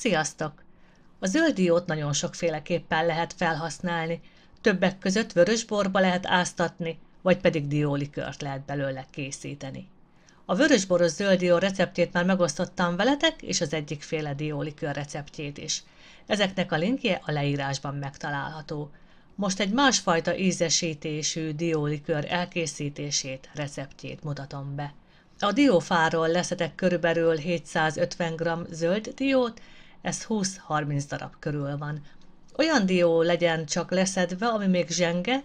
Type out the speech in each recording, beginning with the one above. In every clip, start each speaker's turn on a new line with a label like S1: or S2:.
S1: Sziasztok! A zöld diót nagyon sokféleképpen lehet felhasználni, többek között vörösborba lehet áztatni, vagy pedig diólikört lehet belőle készíteni. A vörösboros zöldió receptjét már megosztottam veletek, és az egyik féle diólikör receptjét is. Ezeknek a linkje a leírásban megtalálható. Most egy másfajta ízesítésű diólikör elkészítését, receptjét mutatom be. A diófáról leszetek körülbelül 750 g zöld diót ez 20-30 darab körül van. Olyan dió legyen csak leszedve, ami még zsenge,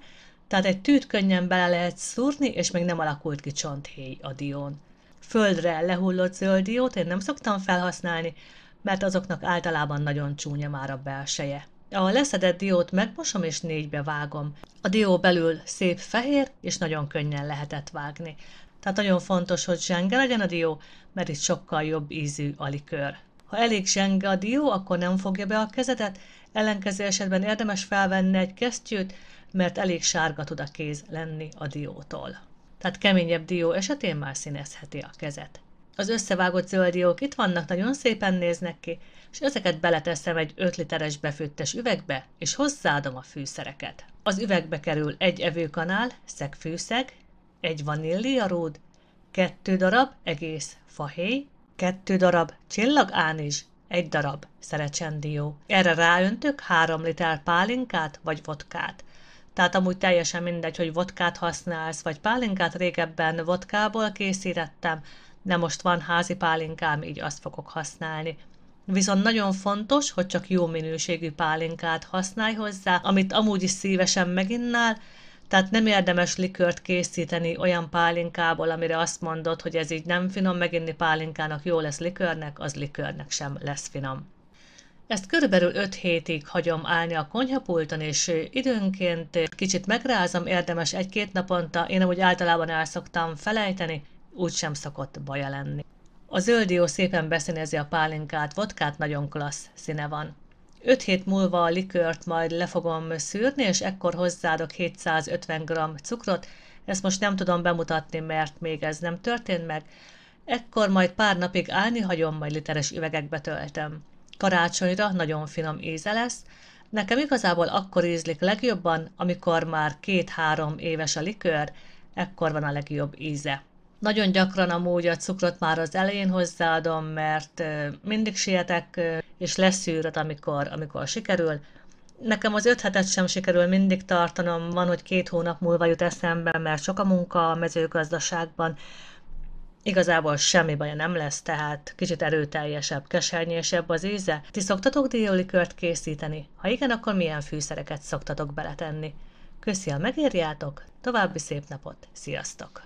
S1: tehát egy tűt könnyen bele lehet szúrni, és még nem alakult ki csonthéj a dión. Földre lehullott zöld diót én nem szoktam felhasználni, mert azoknak általában nagyon csúnya már a belseje. A leszedett diót megmosom és négybe vágom. A dió belül szép fehér, és nagyon könnyen lehetett vágni. Tehát nagyon fontos, hogy zsenge legyen a dió, mert itt sokkal jobb ízű a likőr. Ha elég zsenge a dió, akkor nem fogja be a kezedet, ellenkező esetben érdemes felvenni egy kesztyűt, mert elég sárga tud a kéz lenni a diótól. Tehát keményebb dió esetén már színezheti a kezet. Az összevágott zöld diók itt vannak, nagyon szépen néznek ki, és ezeket beleteszem egy 5 literes befőttes üvegbe, és hozzáadom a fűszereket. Az üvegbe kerül egy evőkanál, szegfűszeg, egy vaníliaród, kettő darab egész fahéj, kettő darab csillagánizs, egy darab szerecsendió. Erre ráöntök három liter pálinkát vagy vodkát. Tehát amúgy teljesen mindegy, hogy vodkát használsz, vagy pálinkát régebben vodkából készítettem, de most van házi pálinkám, így azt fogok használni. Viszont nagyon fontos, hogy csak jó minőségű pálinkát használj hozzá, amit amúgy is szívesen meginnál, tehát nem érdemes likört készíteni olyan pálinkából, amire azt mondod, hogy ez így nem finom, meginni pálinkának jó lesz likörnek, az likörnek sem lesz finom. Ezt körülbelül 5 hétig hagyom állni a konyhapulton, és időnként kicsit megrázom, érdemes egy-két naponta, én amúgy általában el szoktam felejteni, úgysem szokott baja lenni. A zöldió szépen beszínezi a pálinkát, vodkát nagyon klassz színe van. 5 hét múlva a likört majd le fogom szűrni, és ekkor hozzáadok 750 g cukrot. Ezt most nem tudom bemutatni, mert még ez nem történt meg. Ekkor majd pár napig állni hagyom, majd literes üvegekbe töltöm. Karácsonyra nagyon finom íze lesz. Nekem igazából akkor ízlik legjobban, amikor már két-három éves a likőr, ekkor van a legjobb íze. Nagyon gyakran amúgy a cukrot már az elején hozzáadom, mert mindig sietek és leszűröd, amikor, amikor sikerül. Nekem az öt hetet sem sikerül mindig tartanom, van, hogy két hónap múlva jut eszembe, mert sok a munka a mezőgazdaságban, igazából semmi baja nem lesz, tehát kicsit erőteljesebb, kesernyésebb az íze. Ti szoktatok diólikört készíteni? Ha igen, akkor milyen fűszereket szoktatok beletenni? Köszi, ha megírjátok, további szép napot, sziasztok!